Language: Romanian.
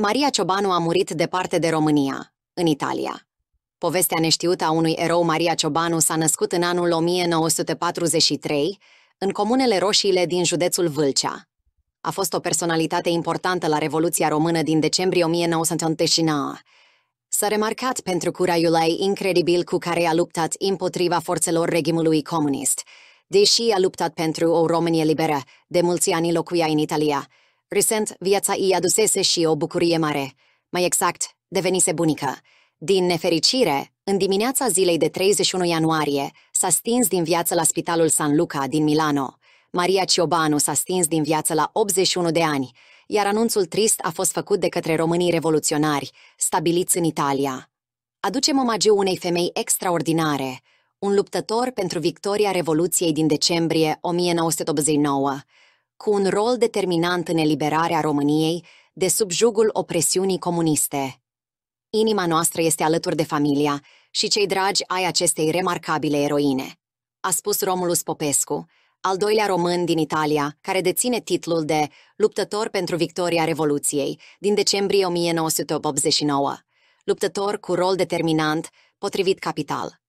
Maria Ciobanu a murit departe de România, în Italia. Povestea neștiută a unui erou Maria Ciobanu s-a născut în anul 1943 în comunele roșiile din județul Vâlcea. A fost o personalitate importantă la Revoluția Română din decembrie 1989. S-a remarcat pentru curaiul ei incredibil cu care a luptat împotriva forțelor regimului comunist. Deși a luptat pentru o Românie liberă, de mulți ani locuia în Italia, Recent, viața îi adusese și o bucurie mare. Mai exact, devenise bunică. Din nefericire, în dimineața zilei de 31 ianuarie, s-a stins din viață la Spitalul San Luca din Milano. Maria Ciobanu s-a stins din viață la 81 de ani, iar anunțul trist a fost făcut de către românii revoluționari, stabiliți în Italia. Aducem omagiu unei femei extraordinare, un luptător pentru victoria Revoluției din decembrie 1989, cu un rol determinant în eliberarea României de sub jugul opresiunii comuniste. Inima noastră este alături de familia și cei dragi ai acestei remarcabile eroine, a spus Romulus Popescu, al doilea român din Italia, care deține titlul de luptător pentru victoria Revoluției din decembrie 1989, luptător cu rol determinant potrivit Capital.